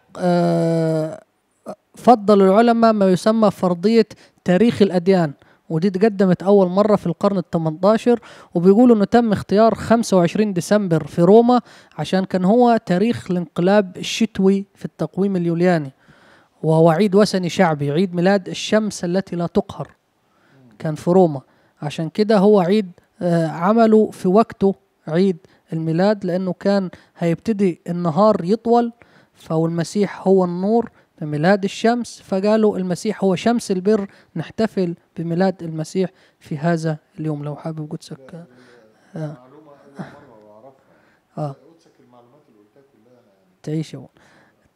فضل العلماء ما يسمى فرضيه تاريخ الاديان ودي اتقدمت أول مرة في القرن ال 18 وبيقولوا إنه تم اختيار 25 ديسمبر في روما عشان كان هو تاريخ الانقلاب الشتوي في التقويم اليولياني وهو عيد وثني شعبي عيد ميلاد الشمس التي لا تقهر كان في روما عشان كده هو عيد آه، عمله في وقته عيد الميلاد لأنه كان هيبتدي النهار يطول فالمسيح هو النور ميلاد الشمس فقالوا المسيح هو شمس البر نحتفل بميلاد المسيح في هذا اليوم لو حابب قدسك آه. يعني آه. آه. يعني. تعيش يا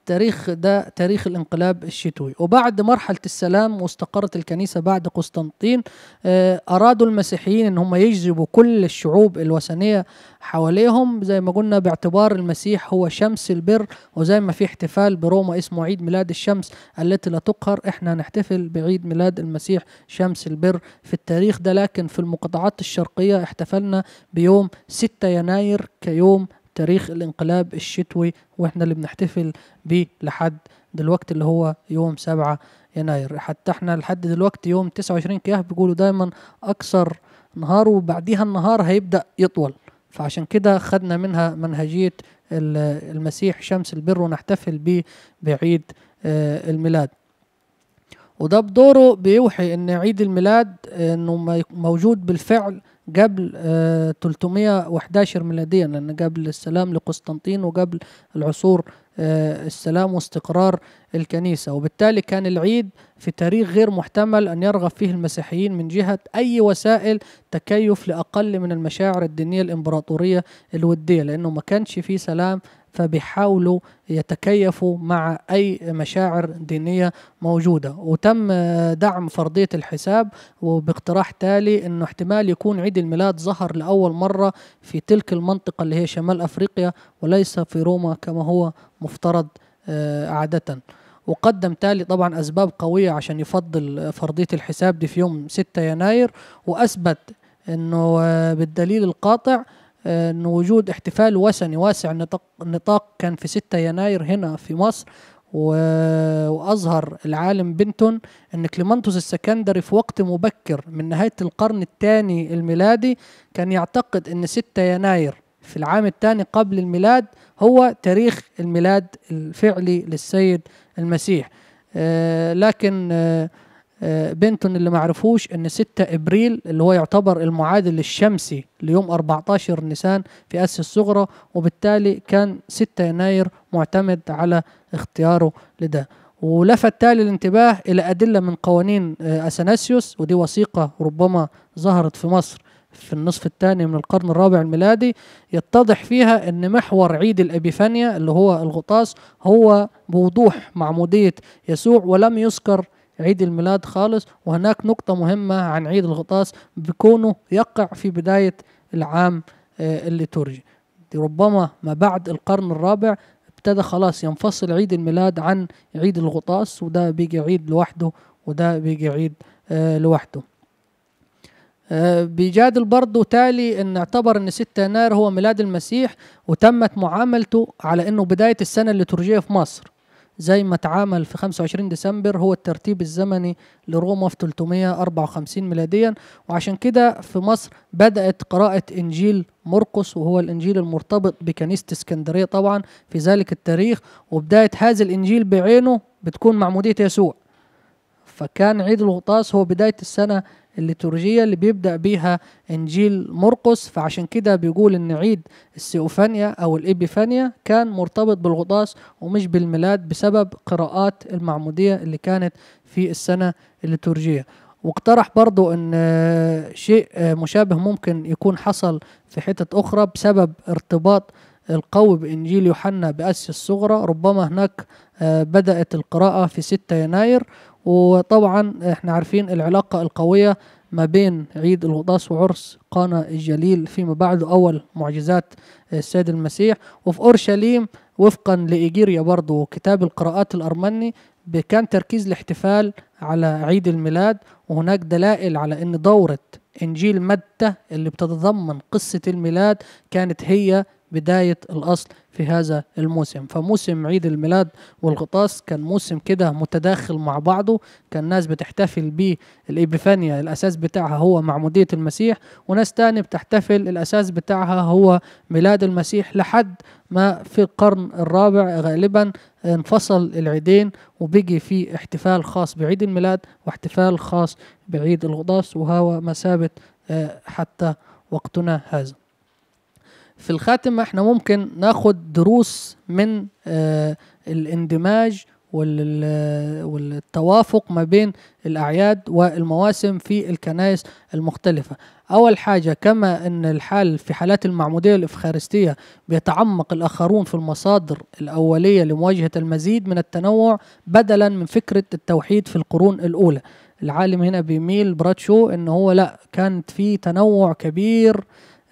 التاريخ ده تاريخ الانقلاب الشتوي وبعد مرحلة السلام واستقرت الكنيسة بعد قسطنطين آه، أرادوا المسيحيين أن هم يجذبوا كل الشعوب الوثنية حواليهم زي ما قلنا باعتبار المسيح هو شمس البر وزي ما في احتفال بروما اسمه عيد ميلاد الشمس التي لا تقهر احنا هنحتفل بعيد ميلاد المسيح شمس البر في التاريخ ده لكن في المقاطعات الشرقية احتفلنا بيوم 6 يناير كيوم تاريخ الانقلاب الشتوي واحنا اللي بنحتفل بيه لحد دلوقتي اللي هو يوم 7 يناير حتى احنا لحد دلوقتي يوم 29 كياه بيقولوا دايما اكثر نهار وبعديها النهار هيبدا يطول فعشان كده خدنا منها منهجيه المسيح شمس البر ونحتفل بيه بعيد آه، الميلاد وده بدوره بيوحي ان عيد الميلاد آه، انه موجود بالفعل قبل 311 آه، ميلاديا لأن قبل السلام لقسطنطين وقبل العصور آه، السلام واستقرار الكنيسة وبالتالي كان العيد في تاريخ غير محتمل أن يرغب فيه المسيحيين من جهة أي وسائل تكيف لأقل من المشاعر الدينية الإمبراطورية الودية لأنه ما كانش فيه سلام فبيحاولوا يتكيفوا مع أي مشاعر دينية موجودة وتم دعم فرضية الحساب وباقتراح تالي أنه احتمال يكون عيد الميلاد ظهر لأول مرة في تلك المنطقة اللي هي شمال أفريقيا وليس في روما كما هو مفترض آه، عادةً وقدم تالي طبعا أسباب قوية عشان يفضل فرضية الحساب دي في يوم 6 يناير وأثبت أنه آه، بالدليل القاطع أن وجود احتفال وثني واسع النطاق نطاق كان في 6 يناير هنا في مصر وأظهر العالم بنتون أن كليمانتوس السكندري في وقت مبكر من نهاية القرن الثاني الميلادي كان يعتقد أن 6 يناير في العام الثاني قبل الميلاد هو تاريخ الميلاد الفعلي للسيد المسيح آه، لكن آه، بنتون اللي ما عرفوش ان 6 ابريل اللي هو يعتبر المعادل الشمسي ليوم 14 نيسان في اسيا الصغرى وبالتالي كان 6 يناير معتمد على اختياره لده ولفت تالي الانتباه الى ادله من قوانين آه، اثناسيوس ودي وثيقه ربما ظهرت في مصر في النصف الثاني من القرن الرابع الميلادي يتضح فيها ان محور عيد الابيفانيا اللي هو الغطاس هو بوضوح معموديه يسوع ولم يذكر عيد الميلاد خالص وهناك نقطة مهمة عن عيد الغطاس بكونه يقع في بداية العام آه، الليتورجي ربما ما بعد القرن الرابع ابتدى خلاص ينفصل عيد الميلاد عن عيد الغطاس وده بيجي عيد لوحده وده بيجي عيد آه، لوحده آه، بيجادل برضه تالي ان اعتبر ان 6 يناير هو ميلاد المسيح وتمت معاملته على انه بدايه السنه الليتورجيه في مصر زي ما اتعامل في 25 ديسمبر هو الترتيب الزمني لروما في 354 ميلاديا وعشان كده في مصر بدأت قراءة إنجيل مرقس وهو الإنجيل المرتبط بكنيسة اسكندرية طبعا في ذلك التاريخ وبداية هذا الإنجيل بعينه بتكون معمودية يسوع فكان عيد الغطاس هو بداية السنة الليتورجية اللي بيبدأ بيها إنجيل مرقس فعشان كده بيقول إن عيد السيوفانيا أو الإبيفانيا كان مرتبط بالغطاس ومش بالميلاد بسبب قراءات المعمودية اللي كانت في السنة الليتورجية واقترح برضو ان شيء مشابه ممكن يكون حصل في حتة اخرى بسبب ارتباط القوي بإنجيل يوحنا بأسيا الصغرى ربما هناك بدأت القراءة في 6 يناير وطبعا احنا عارفين العلاقة القوية ما بين عيد الوضاس وعرس قانا الجليل فيما بعد أول معجزات السيد المسيح وفي أورشليم وفقا لإيجيريا برضه كتاب القراءات الأرمني كان تركيز الاحتفال على عيد الميلاد وهناك دلائل على أن دورة إنجيل متى اللي بتتضمن قصة الميلاد كانت هي بداية الأصل في هذا الموسم فموسم عيد الميلاد والغطاس كان موسم كده متداخل مع بعضه كان ناس بتحتفل بيه الإبيفانيا الأساس بتاعها هو معمودية المسيح وناس تاني بتحتفل الأساس بتاعها هو ميلاد المسيح لحد ما في القرن الرابع غالبا انفصل العيدين وبيجي في احتفال خاص بعيد الميلاد واحتفال خاص بعيد الغطاس وهو ما ثابت آه، حتى وقتنا هذا في الخاتم احنا ممكن ناخد دروس من آه، الاندماج والتوافق ما بين الأعياد والمواسم في الكنائس المختلفة أول حاجة كما أن الحال في حالات المعمودية الإفخارستية بيتعمق الآخرون في المصادر الأولية لمواجهة المزيد من التنوع بدلا من فكرة التوحيد في القرون الأولى العالم هنا بيميل براتشو ان هو لا كانت في تنوع كبير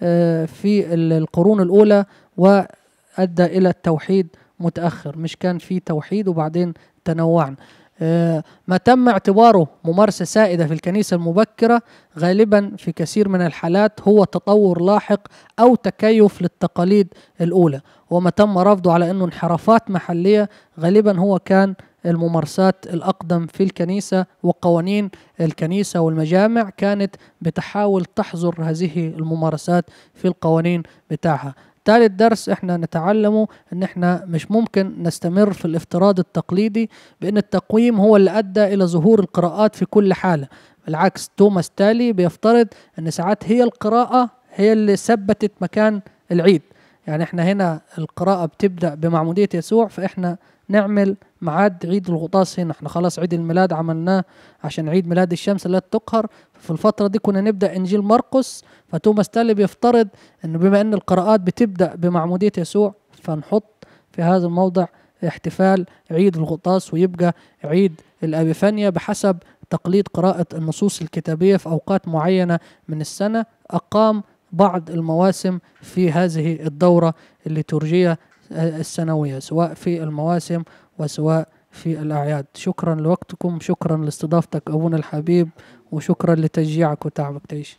آه، في القرون الأولى وأدى إلى التوحيد متأخر مش كان في توحيد وبعدين تنوعنا آه، ما تم اعتباره ممارسة سائدة في الكنيسة المبكرة غالبا في كثير من الحالات هو تطور لاحق أو تكيف للتقاليد الأولى وما تم رفضه على أنه انحرافات محلية غالبا هو كان الممارسات الأقدم في الكنيسة وقوانين الكنيسة والمجامع كانت بتحاول تحظر هذه الممارسات في القوانين بتاعها ثالث درس احنا نتعلمه ان احنا مش ممكن نستمر في الافتراض التقليدي بان التقويم هو اللي ادى الى ظهور القراءات في كل حاله بالعكس توماس تالي بيفترض ان ساعات هي القراءه هي اللي ثبتت مكان العيد يعني احنا هنا القراءه بتبدا بمعموديه يسوع فاحنا نعمل معاد عيد الغطاس هنا احنا خلاص عيد الميلاد عملناه عشان عيد ميلاد الشمس لا تقهر في الفترة دي كنا نبدأ إنجيل مرقس فتوماس تالي بيفترض أنه بما أن القراءات بتبدأ بمعمودية يسوع فنحط في هذا الموضع احتفال عيد الغطاس ويبقى عيد الأبيفانيا بحسب تقليد قراءة النصوص الكتابية في أوقات معينة من السنة أقام بعض المواسم في هذه الدورة الليتورجية آه، السنوية سواء في المواسم وسواء في الأعياد شكرا لوقتكم شكرا لاستضافتك أبونا الحبيب وشكرا لتشجيعك وتعبك تعيش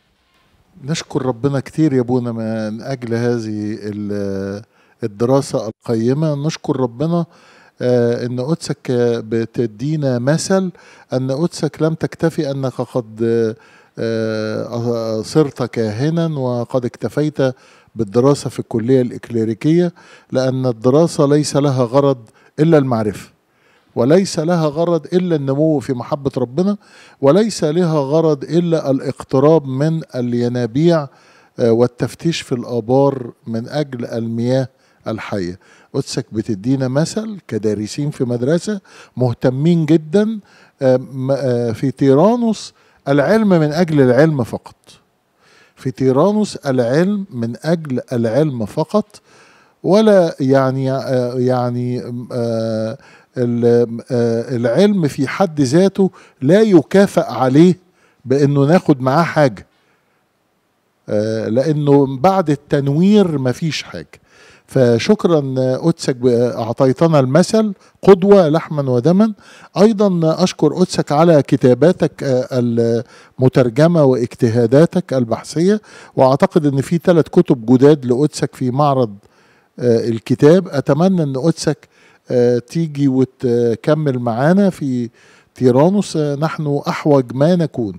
نشكر ربنا كتير يا أبونا من أجل هذه الدراسة القيمة نشكر ربنا آه، ان قدسك بتدينا مثل ان قدسك لم تكتفي انك قد آه، صرت كاهنا وقد اكتفيت بالدراسه في الكليه الاكليريكيه لان الدراسه ليس لها غرض إلا المعرفة وليس لها غرض إلا النمو في محبة ربنا وليس لها غرض إلا الاقتراب من الينابيع آه، والتفتيش في الآبار من أجل المياه الحية قدسك بتدينا مثل كدارسين في مدرسة مهتمين جدا آه، في تيرانوس العلم من أجل العلم فقط في تيرانوس العلم من أجل العلم فقط ولا يعني آه، يعني آه، آه، العلم في حد ذاته لا يكافئ عليه بانه ناخد معاه حاجه لانه بعد التنوير مفيش حاجه فشكرا قدسك اعطيتنا المثل قدوه لحما ودما ايضا اشكر قدسك على كتاباتك المترجمه واجتهاداتك البحثيه واعتقد ان في ثلاث كتب جداد لقدسك في معرض آه، الكتاب أتمنى أن قدسك آه، تيجي وتكمل معانا في تيرانوس آه، نحن أحوج ما نكون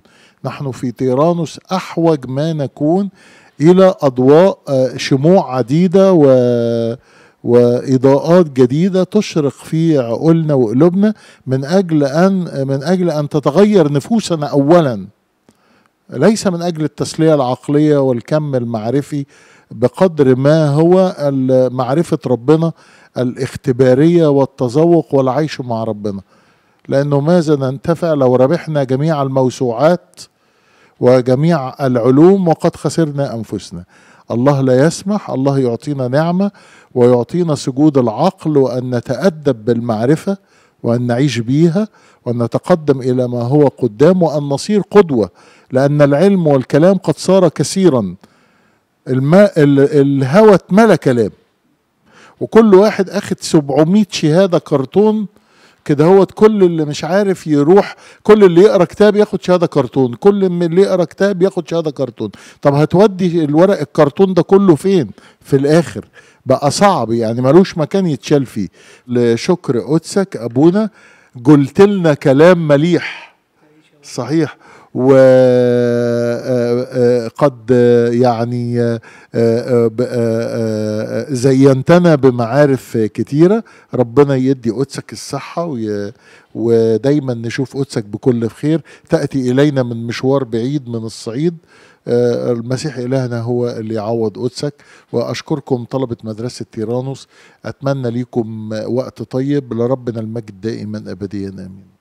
نحن في تيرانوس أحوج ما نكون إلى أضواء شموع عديدة و واضاءات جديده تشرق في عقولنا وقلوبنا من اجل ان من اجل ان تتغير نفوسنا اولا ليس من اجل التسليه العقليه والكم المعرفي بقدر ما هو معرفه ربنا الاختباريه والتذوق والعيش مع ربنا لانه ماذا ننتفع لو ربحنا جميع الموسوعات وجميع العلوم وقد خسرنا انفسنا الله لا يسمح الله يعطينا نعمه ويعطينا سجود العقل وان نتادب بالمعرفه وان نعيش بيها وان نتقدم الى ما هو قدام وان نصير قدوه لأن العلم والكلام قد صار كثيرا الماء الهوى اتملى كلام وكل واحد اخد 700 شهاده كرتون كده هوت كل اللي مش عارف يروح كل اللي يقرا كتاب ياخد شهاده كرتون كل اللي يقرا كتاب ياخد شهاده كرتون طب هتودي الورق الكرتون ده كله فين في الاخر بقى صعب يعني ملوش مكان يتشال فيه لشكر قدسك ابونا قلت لنا كلام مليح صحيح وقد آه، آه، آه، يعني زينتنا بمعارف كتيرة ربنا يدي قدسك الصحة وي ودايما نشوف قدسك بكل خير تأتي إلينا من مشوار بعيد من الصعيد المسيح إلهنا هو اللي يعوض قدسك وأشكركم طلبة مدرسة تيرانوس أتمنى ليكم وقت طيب لربنا المجد دائما أبديا آمين